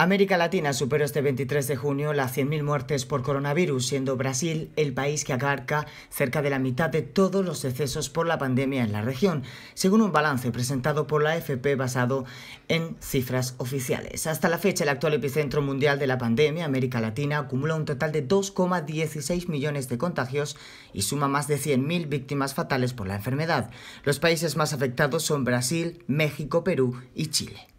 América Latina superó este 23 de junio las 100.000 muertes por coronavirus, siendo Brasil el país que acarca cerca de la mitad de todos los excesos por la pandemia en la región, según un balance presentado por la AFP basado en cifras oficiales. Hasta la fecha, el actual epicentro mundial de la pandemia, América Latina, acumula un total de 2,16 millones de contagios y suma más de 100.000 víctimas fatales por la enfermedad. Los países más afectados son Brasil, México, Perú y Chile.